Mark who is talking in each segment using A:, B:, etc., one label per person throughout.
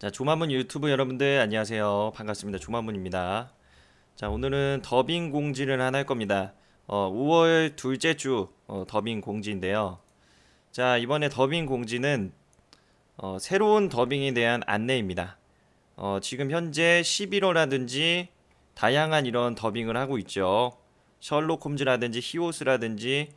A: 자, 조마문 유튜브 여러분들 안녕하세요. 반갑습니다. 조마문입니다. 자, 오늘은 더빙 공지를 하나 할 겁니다. 어, 5월 둘째 주 어, 더빙 공지인데요. 자, 이번에 더빙 공지는 어, 새로운 더빙에 대한 안내입니다. 어, 지금 현재 11호라든지 다양한 이런 더빙을 하고 있죠. 셜록 홈즈라든지 히오스라든지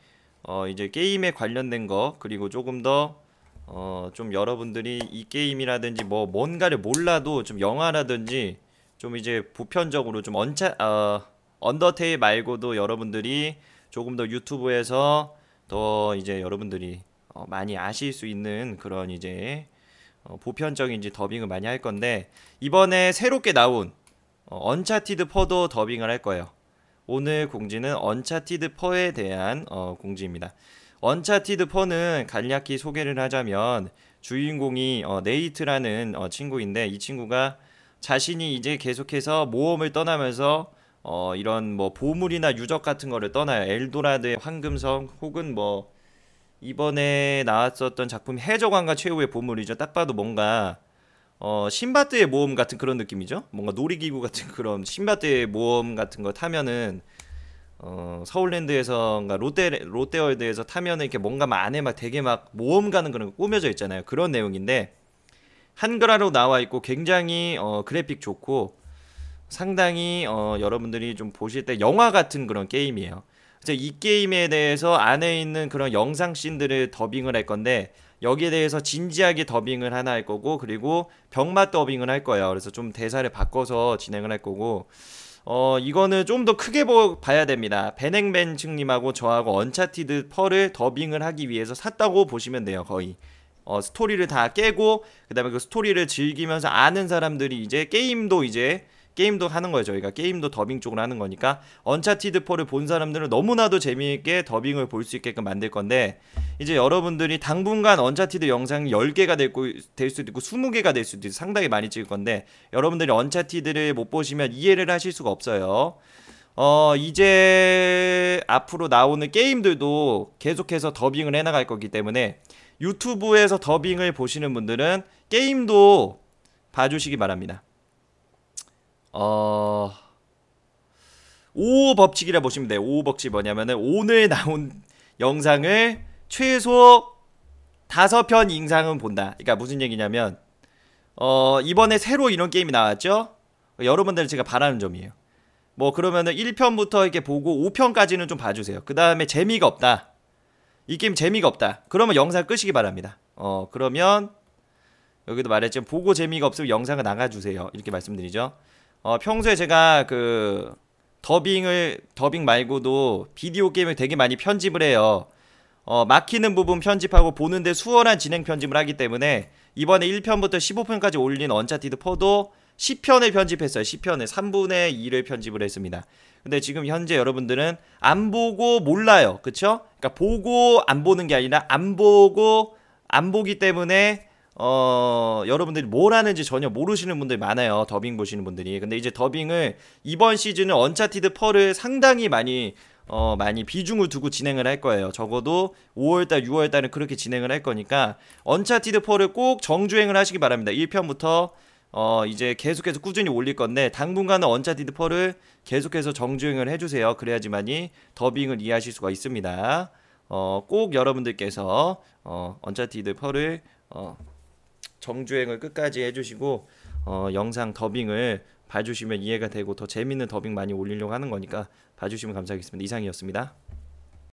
A: 어, 이제 게임에 관련된 거 그리고 조금 더 어, 좀 여러분들이 이 게임이라든지 뭐 뭔가를 몰라도 좀 영화라든지 좀 이제 보편적으로 좀 언차 어, 언더테일 말고도 여러분들이 조금 더 유튜브에서 더 이제 여러분들이 어, 많이 아실 수 있는 그런 이제 어, 보편적인 이제 더빙을 많이 할 건데 이번에 새롭게 나온 어, 언차티드 포도 더빙을 할 거예요. 오늘 공지는 언차티드 4에 대한 어, 공지입니다. 언차티드 4는 간략히 소개를 하자면 주인공이 어, 네이트라는 어, 친구인데 이 친구가 자신이 이제 계속해서 모험을 떠나면서 어, 이런 뭐 보물이나 유적 같은 거를 떠나요. 엘도라드의 황금성 혹은 뭐 이번에 나왔었던 작품 해적왕과 최후의 보물이죠. 딱 봐도 뭔가 어, 신밧드의 모험 같은 그런 느낌이죠. 뭔가 놀이기구 같은 그런 신밧드의 모험 같은 거 타면은 어, 서울랜드에서 그가 롯데 롯데월드에서 타면은 이렇게 뭔가 막 안에 막 되게 막 모험 가는 그런 거 꾸며져 있잖아요. 그런 내용인데 한글화로 나와 있고 굉장히 어, 그래픽 좋고 상당히 어, 여러분들이 좀 보실 때 영화 같은 그런 게임이에요. 이제 이 게임에 대해서 안에 있는 그런 영상 씬들을 더빙을 할 건데 여기에 대해서 진지하게 더빙을 하나 할 거고 그리고 병맛 더빙을 할 거예요. 그래서 좀 대사를 바꿔서 진행을 할 거고 어 이거는 좀 더 크게 보, 봐야 됩니다. 베냉벤측님하고 저하고 언차티드 펄을 더빙을 하기 위해서 샀다고 보시면 돼요. 거의 어, 스토리를 다 깨고 그 다음에 그 스토리를 즐기면서 아는 사람들이 이제 게임도 이제 게임도 하는 거예요 저희가 게임도 더빙 쪽으로 하는 거니까 언차티드 4를 본 사람들은 너무나도 재미있게 더빙을 볼 수 있게끔 만들 건데 이제 여러분들이 당분간 언차티드 영상 10개가 될, 거, 될 수도 있고 20개가 될 수도 있고 상당히 많이 찍을 건데 여러분들이 언차티드를 못 보시면 이해를 하실 수가 없어요 어, 이제 앞으로 나오는 게임들도 계속해서 더빙을 해나갈 거기 때문에 유튜브에서 더빙을 보시는 분들은 게임도 봐주시기 바랍니다. 어... 5 법칙이라 보시면 돼요. 5 법칙 뭐냐면은 오늘 나온 영상을 최소 5편 이상은 본다. 그러니까 무슨 얘기냐면 어, 이번에 새로 이런 게임이 나왔죠? 여러분들 제가 바라는 점이에요. 뭐 그러면은 1편부터 이렇게 보고 5편까지는 좀 봐주세요. 그 다음에 재미가 없다. 이 게임 재미가 없다. 그러면 영상 끄시기 바랍니다. 어 그러면 여기도 말했지만 보고 재미가 없으면 영상을 나가주세요. 이렇게 말씀드리죠. 어, 평소에 제가 그 더빙을 더빙 말고도 비디오 게임을 되게 많이 편집을 해요. 어, 막히는 부분 편집하고 보는데 수월한 진행 편집을 하기 때문에 이번에 1편부터 15편까지 올린 언차티드 4도 10편을 편집했어요. 10편을 3분의 2를 편집을 했습니다. 근데 지금 현재 여러분들은 안 보고 몰라요. 그쵸? 그러니까 보고 안 보는 게 아니라 안 보고 안 보기 때문에 어, 여러분들이 뭘 하는지 전혀 모르시는 분들이 많아요. 더빙 보시는 분들이. 근데 이제 더빙을 이번 시즌은 언차티드 펄을 상당히 많이 어, 많이 비중을 두고 진행을 할 거예요. 적어도 5월달, 6월달은 그렇게 진행을 할 거니까 언차티드 펄을 꼭 정주행을 하시기 바랍니다. 1편부터 어, 이제 계속해서 꾸준히 올릴 건데 당분간은 언차티드 펄을 계속해서 정주행을 해주세요. 그래야지만이 더빙을 이해하실 수가 있습니다. 어, 꼭 여러분들께서 어, 언차티드 펄을 어, 정주행을 끝까지 해주시고 어, 영상 더빙을 봐주시면 이해가 되고 더 재밌는 더빙 많이 올리려고 하는 거니까 봐주시면 감사하겠습니다. 이상이었습니다.